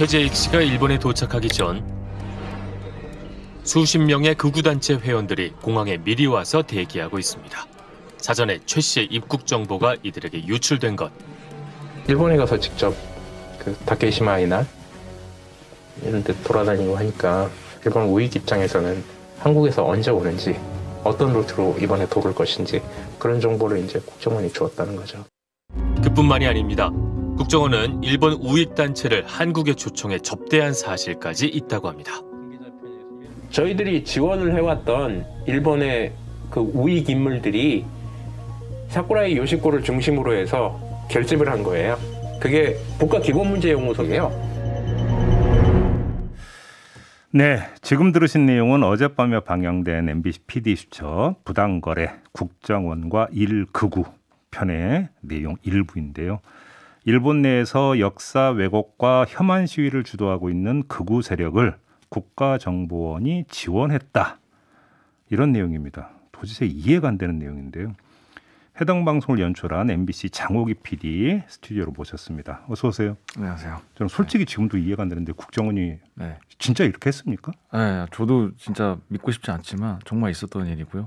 최재익씨가 일본에 도착하기 전 수십 명의 극우단체 회원들이 공항에 미리 와서 대기하고 있습니다. 사전에 최 씨의 입국 정보가 이들에게 유출된 것. 일본에 가서 직접 그 다케시마 이나 이런 데 돌아다니고 하니까 일본 우익 입장에서는 한국에서 언제 오는지 어떤 루트로 이번에 돌을 것인지 그런 정보를 이제 국정원이 주었다는 거죠. 그뿐만이 아닙니다. 국정원은 일본 우익단체를 한국에 초청해 접대한 사실까지 있다고 합니다. 저희들이 지원을 해왔던 일본의 그 우익 인물들이 사쿠라이 요시코를 중심으로 해서 결집을 한 거예요. 그게 국가 기본 문제 연구소예요. 네, 지금 들으신 내용은 어젯밤에 방영된 MBC PD 수첩 부당거래 국정원과 일극우 편의 내용 일부인데요. 일본 내에서 역사 왜곡과 혐한 시위를 주도하고 있는 극우 세력을 국가정보원이 지원했다. 이런 내용입니다. 도대체 이해가 안 되는 내용인데요. 해당 방송을 연출한 MBC 장호기 PD 스튜디오로 모셨습니다. 어서 오세요. 안녕하세요. 저는 솔직히 네. 지금도 이해가 안 되는데 국정원이 네. 진짜 이렇게 했습니까? 네, 저도 진짜 믿고 싶지 않지만 정말 있었던 일이고요.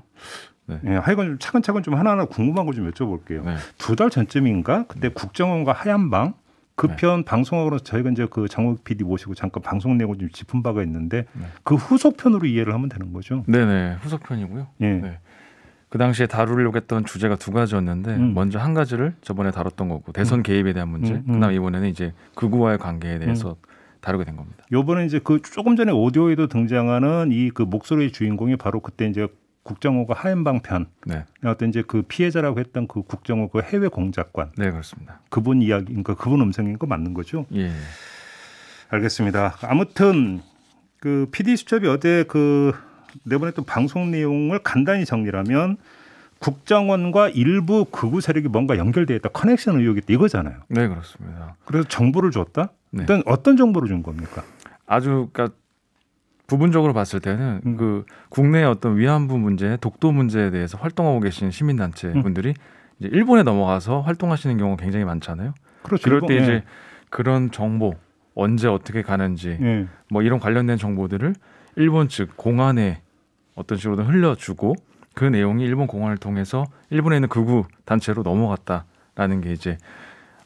네. 네. 하여간 차근차근 좀 하나하나 궁금한 걸 좀 여쭤볼게요. 네. 두달 전쯤인가 그때 네. 국정원과 하얀방 그편 네. 방송하고 저희가 이제 그 장욱 PD 모시고 잠깐 방송 내고 좀 짚은 바가 있는데 네. 그 후속편으로 이해를 하면 되는 거죠. 네네 후속편이고요. 예. 네. 그 당시에 다루려고 했던 주제가 두 가지였는데 음. 먼저 한 가지를 저번에 다뤘던 거고 대선 음. 개입에 대한 문제. 음. 음. 그다음 이번에는 이제 극우와의 관계에 대해서 음. 다루게 된 겁니다. 요번에 이제 그 조금 전에 오디오에도 등장하는 이 그 목소리의 주인공이 바로 그때 이제 국정호가 하엠방편 네. 어떤 이제 그 피해자라고 했던 그 국정호 그 해외 공작관 네 그렇습니다 그분 이야기 그러니까 그분 음성인 거 맞는 거죠 예 알겠습니다 아무튼 그 PD 수첩이 어제 그 내보냈던 방송 내용을 간단히 정리하면 국정원과 일부 극우 세력이 뭔가 연결돼 있다 커넥션 의혹이 있다 이거잖아요 네 그렇습니다 그래서 정보를 줬다 네. 그러니까 어떤 정보를 준 겁니까 아주 그러니까 부분적으로 봤을 때는 음. 그 국내의 어떤 위안부 문제, 독도 문제에 대해서 활동하고 계신 시민단체 음. 분들이 이제 일본에 넘어가서 활동하시는 경우가 굉장히 많잖아요. 그렇죠. 그럴 때 예. 이제 그런 정보 언제 어떻게 가는지 예. 뭐 이런 관련된 정보들을 일본 측 공안에 어떤 식으로든 흘려주고 그 내용이 일본 공안을 통해서 일본에 있는 극우 단체로 넘어갔다라는 게 이제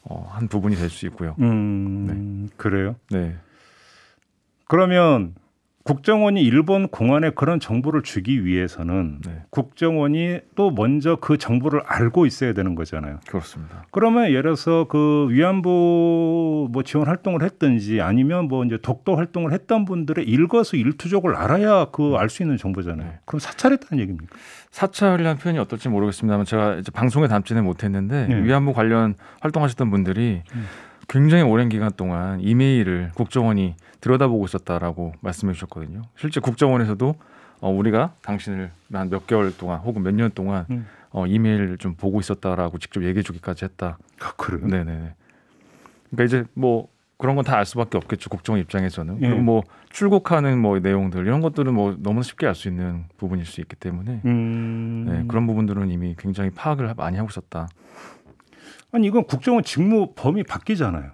어, 한 부분이 될 수 있고요. 음, 네. 그래요? 네. 그러면 국정원이 일본 공안에 그런 정보를 주기 위해서는 네. 국정원이 또 먼저 그 정보를 알고 있어야 되는 거잖아요. 그렇습니다. 그러면 예를 들어서 그 위안부 뭐 지원 활동을 했든지 아니면 뭐 이제 독도 활동을 했던 분들의 일거수 일투족을 알아야 그 알수 음. 있는 정보잖아요. 네. 그럼 사찰했다는 얘기입니까? 사찰이라는 표현이 어떨지 모르겠습니다만 제가 이제 방송에 담지는 못했는데 네. 위안부 관련 활동하셨던 분들이 음. 굉장히 오랜 기간 동안 이메일을 국정원이 들여다보고 있었다라고 말씀해 주셨거든요. 실제 국정원에서도 어, 우리가 당신을 한몇 개월 동안 혹은 몇 년 동안 음. 어, 이메일을 좀 보고 있었다라고 직접 얘기해 주기까지 했다. 아, 그래요? 네네. 그러니까 이제 뭐 그런 건 다 알 수밖에 없겠죠 국정 원 입장에서는 예. 그리고 뭐 출국하는 뭐 내용들 이런 것들은 뭐 너무나 쉽게 알 수 있는 부분일 수 있기 때문에 음... 네, 그런 부분들은 이미 굉장히 파악을 많이 하고 있었다 아니 이건 국정원 직무 범위 바뀌잖아요.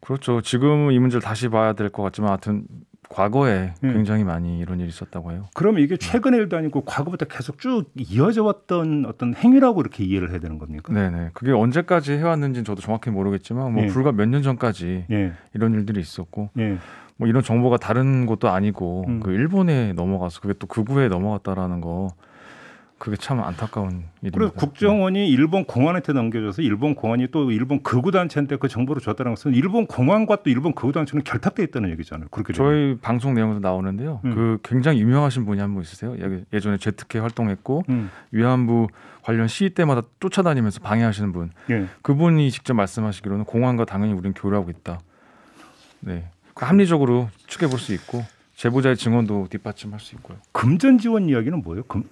그렇죠. 지금 이 문제를 다시 봐야 될 것 같지만 하여튼 과거에 음. 굉장히 많이 이런 일이 있었다고 해요. 그러면 이게 네. 최근의 일도 아니고 과거부터 계속 쭉 이어져 왔던 어떤 행위라고 이렇게 이해를 해야 되는 겁니까? 네네. 그게 언제까지 해왔는지는 저도 정확히 모르겠지만 뭐 예. 불과 몇 년 전까지 예. 이런 일들이 있었고 예. 뭐 이런 정보가 다른 것도 아니고 음. 그 일본에 넘어가서 그게 또 극우에 넘어갔다라는 거 그게 참 안타까운 일입니다. 그리고 국정원이 일본 공안한테 넘겨줘서 일본 공안이 또 일본 극우단체한테 그 정보를 줬다는 것은 일본 공안과 또 일본 극우단체는 결탁돼 있다는 얘기잖아요. 그렇게 되면. 저희 방송 내용에도 나오는데요. 음. 그 굉장히 유명하신 분이 한 분 있으세요. 예, 예전에 제특회 활동했고 음. 위안부 관련 시위 때마다 쫓아다니면서 방해하시는 분. 예. 그분이 직접 말씀하시기로는 공안과 당연히 우리는 교류하고 있다. 네, 그 합리적으로 추측해 볼수 있고 제보자의 증언도 뒷받침할 수 있고요. 금전 지원 이야기는 뭐예요? 금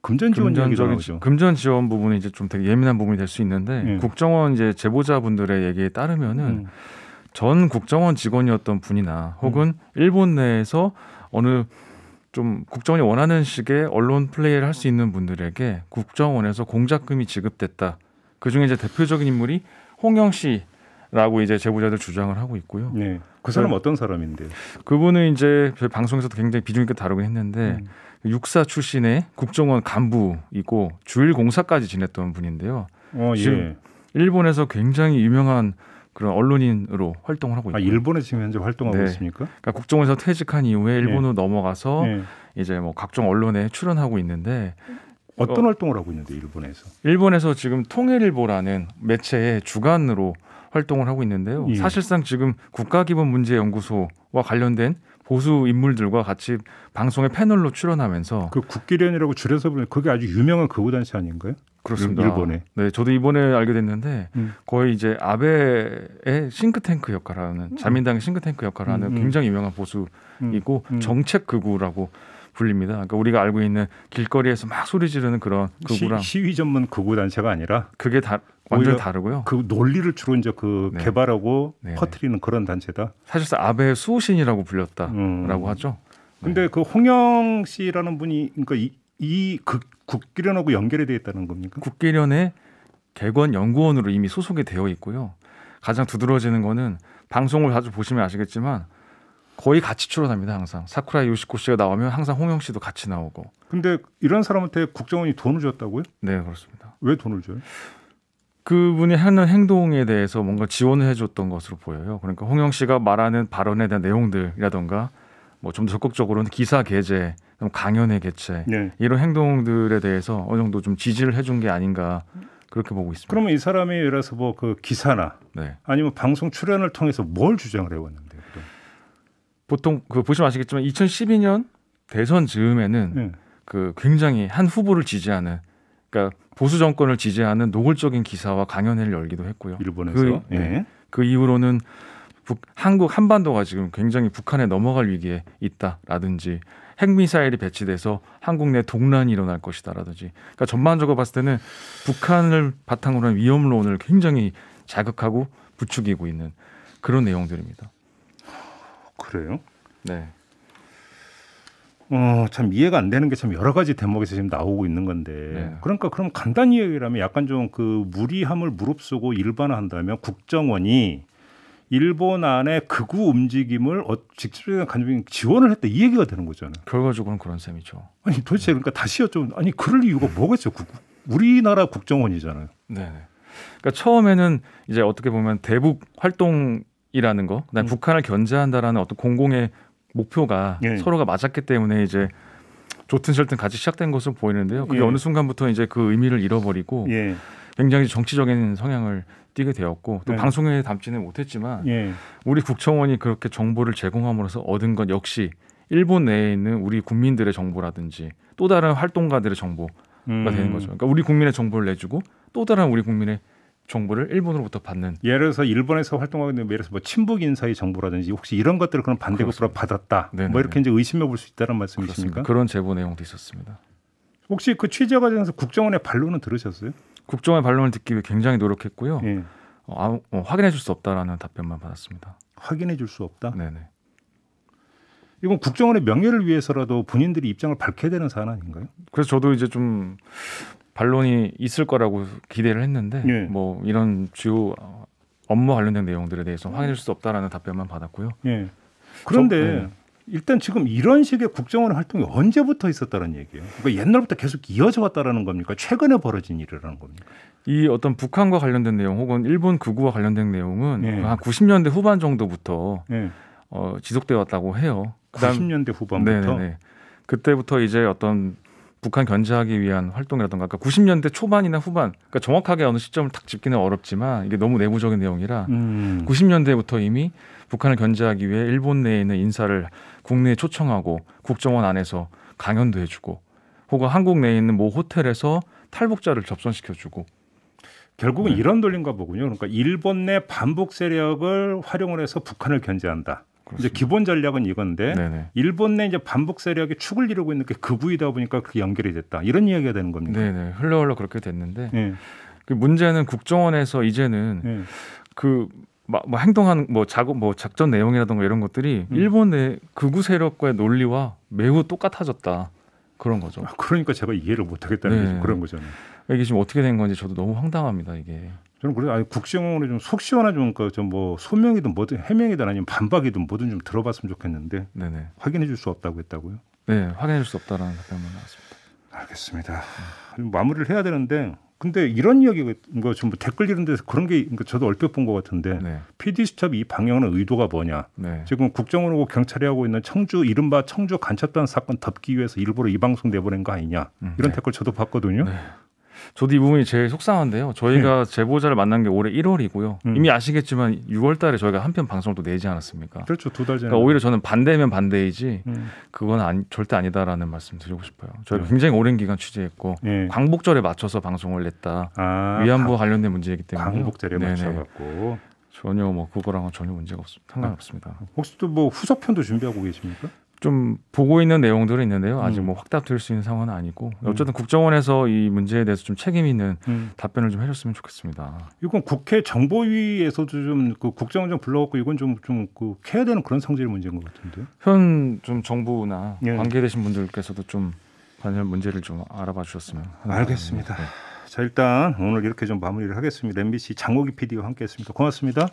금전 지원 금전적인 금전 지원 부분이 이제 좀 되게 예민한 부분이 될 수 있는데 네. 국정원 이제 제보자분들의 얘기에 따르면은 음. 전 국정원 직원이었던 분이나 혹은 음. 일본 내에서 어느 좀 국정원이 원하는 식의 언론 플레이를 할 수 있는 분들에게 국정원에서 공작금이 지급됐다. 그 중에 이제 대표적인 인물이 홍영 씨라고 이제 제보자들 주장을 하고 있고요. 네. 그 사람 그 어떤 사람인데 그분은 이제 방송에서도 굉장히 비중 있게 다루긴 했는데 음. 육사 출신의 국정원 간부이고 주일공사까지 지냈던 분인데요. 어, 예. 지금 일본에서 굉장히 유명한 그런 언론인으로 활동을 하고 있고 아, 일본에 지금 현재 활동하고 네. 있습니까? 그러니까 국정원에서 퇴직한 이후에 네. 일본으로 예. 넘어가서 예. 이제 뭐 각종 언론에 출연하고 있는데 어떤 활동을 하고 있는데 일본에서? 일본에서 지금 통일일보라는 매체의 주간으로 활동을 하고 있는데요. 예. 사실상 지금 국가기본문제연구소와 관련된 보수 인물들과 같이 방송의 패널로 출연하면서 그 국기련이라고 줄여서 부르는 그게 아주 유명한 거부단체 아닌가요? 그렇습니다. 일본에. 네, 저도 이번에 알게 됐는데 음. 거의 이제 아베의 싱크탱크 역할하는 을 음. 자민당의 싱크탱크 역할하는 을 음, 음. 굉장히 유명한 보수이고 음, 정책 극우라고 불립니다 그러니까 우리가 알고 있는 길거리에서 막 소리 지르는 그런 극우랑 시, 위 전문 극우 단체가 아니라 그게 다 완전 다르고요. 그 논리를 주로 이제 그 네. 개발하고 네. 네. 퍼트리는 그런 단체다. 사실상 아베 수호신이라고 불렸다라고 음. 하죠. 근데 네. 그 홍영 씨라는 분이 그러니까 이, 이 그 국기련하고 연결이 되어 있다는 겁니까? 국기련의 개관 연구원으로 이미 소속이 되어 있고요. 가장 두드러지는 거는 방송을 자주 보시면 아시겠지만 거의 같이 출연합니다 항상 사쿠라 요시코 씨가 나오면 항상 홍영 씨도 같이 나오고. 근데 이런 사람한테 국정원이 돈을 줬다고요? 네 그렇습니다. 왜 돈을 줘요? 그분이 하는 행동에 대해서 뭔가 지원을 해줬던 것으로 보여요. 그러니까 홍영 씨가 말하는 발언에 대한 내용들이라던가 뭐좀 적극적으로는 기사 게재, 강연의 개최 네. 이런 행동들에 대해서 어느 정도 좀 지지를 해준 게 아닌가 그렇게 보고 있습니다. 그러면 이 사람이 예를 들어서 뭐 그 기사나 네. 아니면 방송 출연을 통해서 뭘 주장을 해왔는가? 보통 그 보시면 아시겠지만 2012년 대선 즈음에는 네. 그 굉장히 한 후보를 지지하는 그러니까 보수 정권을 지지하는 노골적인 기사와 강연회를 열기도 했고요. 일본에서 그, 네. 네. 그 이후로는 북, 한국 한반도가 지금 굉장히 북한에 넘어갈 위기에 있다라든지 핵미사일이 배치돼서 한국 내 동란이 일어날 것이다라든지 그러니까 전반적으로 봤을 때는 북한을 바탕으로 한 위험론을 굉장히 자극하고 부추기고 있는 그런 내용들입니다. 그래요? 네. 어, 참 이해가 안 되는 게 참 여러 가지 대목에서 지금 나오고 있는 건데. 네. 그러니까 그럼 간단히 얘기라면 약간 좀 그 무리함을 무릅쓰고 일반화한다면 국정원이 일본 안에 극우 움직임을 어, 직접적인 간접적인 지원을 했다 이 얘기가 되는 거잖아요. 결과적으로는 그런 셈이죠. 아니 도대체 그러니까 다시 여쭤 아니 그럴 이유가 뭐겠죠? 국, 우리나라 국정원이잖아요. 네, 네. 그러니까 처음에는 이제 어떻게 보면 대북 활동 이라는 거, 그다음 음. 북한을 견제한다라는 어떤 공공의 목표가 예. 서로가 맞았기 때문에 이제 좋든 싫든 같이 시작된 것으로 보이는데요. 그게 예. 어느 순간부터 이제 그 의미를 잃어버리고 예. 굉장히 정치적인 성향을 띠게 되었고 또 예. 방송에 담지는 못했지만 예. 우리 국정원이 그렇게 정보를 제공함으로써 얻은 건 역시 일본 내에 있는 우리 국민들의 정보라든지 또 다른 활동가들의 정보가 음. 되는 거죠. 그러니까 우리 국민의 정보를 내주고 또 다른 우리 국민의 정보를 일본으로부터 받는. 예를 들어서 일본에서 활동하고 있는 예를 들어서 뭐 친북 인사의 정보라든지 혹시 이런 것들을 그런 반대급부로 받았다. 뭐 네네네. 뭐 이렇게 이제 의심해 볼 수 있다는 말씀이십니까? 그렇습니다. 그런 제보 내용도 있었습니다. 혹시 그 취재 과정에서 국정원의 반론은 들으셨어요? 국정원의 반론을 듣기 위해 굉장히 노력했고요. 예. 어, 어, 확인해 줄 수 없다라는 답변만 받았습니다. 확인해 줄 수 없다? 네네. 이건 국정원의 명예를 위해서라도 본인들이 입장을 밝혀야 되는 사안 아닌가요? 그래서 저도 이제 좀 반론이 있을 거라고 기대를 했는데 예. 뭐 이런 주요 업무 관련된 내용들에 대해서 확인할 수 없다라는 답변만 받았고요. 예. 그런데 저, 예. 일단 지금 이런 식의 국정원 활동이 언제부터 있었다는 얘기예요. 그러니까 옛날부터 계속 이어져 왔다라는 겁니까? 최근에 벌어진 일이라는 겁니까? 이 어떤 북한과 관련된 내용 혹은 일본 극우와 관련된 내용은 예. 한 90년대 후반 정도부터 예. 어, 지속돼 왔다고 해요. 그다음, 90년대 후반부터. 네네네. 그때부터 이제 어떤 북한 견제하기 위한 활동이라든가 그러니까 90년대 초반이나 후반 그러니까 정확하게 어느 시점을 탁 짚기는 어렵지만 이게 너무 내부적인 내용이라 음. 90년대부터 이미 북한을 견제하기 위해 일본 내에 있는 인사를 국내에 초청하고 국정원 안에서 강연도 해주고 혹은 한국 내에 있는 모 호텔에서 탈북자를 접선시켜주고 결국은 네. 이런 돌림과 보군요. 그러니까 일본 내 반복 세력을 활용을 해서 북한을 견제한다. 그렇습니다. 이제 기본 전략은 이건데 네네. 일본 내 이제 반복 세력이 축을 이루고 있는 게 극우이다 보니까 그게 연결이 됐다 이런 이야기가 되는 겁니다. 네네 흘러흘러 그렇게 됐는데 네. 그 문제는 국정원에서 이제는 네. 예. 그뭐 행동하는 뭐 작업 뭐 작전 내용이라든가 이런 것들이 음. 일본 의 극우 세력과의 논리와 매우 똑같아졌다 그런 거죠. 아, 그러니까 제가 이해를 못하겠다는 네. 그런 거잖아요. 이게 지금 어떻게 된 건지 저도 너무 황당합니다 이게. 저는 그래서 아니 국시영원에 좀속시원하 좀그좀뭐 소명이든 뭐든 해명이든 아니면 반박이든 뭐든 좀 들어봤으면 좋겠는데 네네. 확인해 줄 수 없다고 했다고요? 네, 확인해 줄 수 없다라는 답변만 나왔습니다. 알겠습니다. 네. 마무리를 해야 되는데 근데 이런 이야기가 뭐 전부 뭐 댓글 이런 데서 그런 게 그러니까 저도 얼핏 본 것 같은데 네. PD 수첩 이 방향은 의도가 뭐냐? 네. 지금 국정원하고 경찰이 하고 있는 청주 이른바 청주 간첩단 사건 덮기 위해서 일부러 이 방송 내보낸 거 아니냐? 이런 네. 댓글 저도 봤거든요. 네. 저도 이 부분이 제일 속상한데요. 저희가 네. 제보자를 만난 게 올해 1월이고요. 음. 이미 아시겠지만 6월달에 저희가 한 편 방송을 또 내지 않았습니까? 그렇죠, 두 달 전에. 그러니까 오히려 저는 반대면 반대이지 음. 그건 아 절대 아니다라는 말씀드리고 싶어요. 저희 가 네. 굉장히 오랜 기간 취재했고 네. 광복절에 맞춰서 방송을 냈다. 아, 위안부 가, 관련된 문제이기 때문에 광복절에 맞춰갖고 전혀 뭐 그거랑은 전혀 문제가 없 상관없습니다. 혹시 또 뭐 후속편도 준비하고 계십니까? 좀 보고 있는 내용들은 있는데요. 아직 음. 뭐 확답드릴 수 있는 상황은 아니고 음. 어쨌든 음. 국정원에서 이 문제에 대해서 좀 책임 있는 음. 답변을 좀 해줬으면 좋겠습니다. 이건 국회 정보위에서도 좀 그 국정원 좀 불러갖고 이건 좀 좀 그 캐야 되는 그런 성질의 문제인 것 같은데. 현좀 정부나 예. 관계되신 분들께서도 좀 관련 문제를 좀 알아봐 주셨으면. 알겠습니다. 네. 자 일단 오늘 이렇게 좀 마무리를 하겠습니다. MBC 장호기 PD와 함께했습니다. 고맙습니다.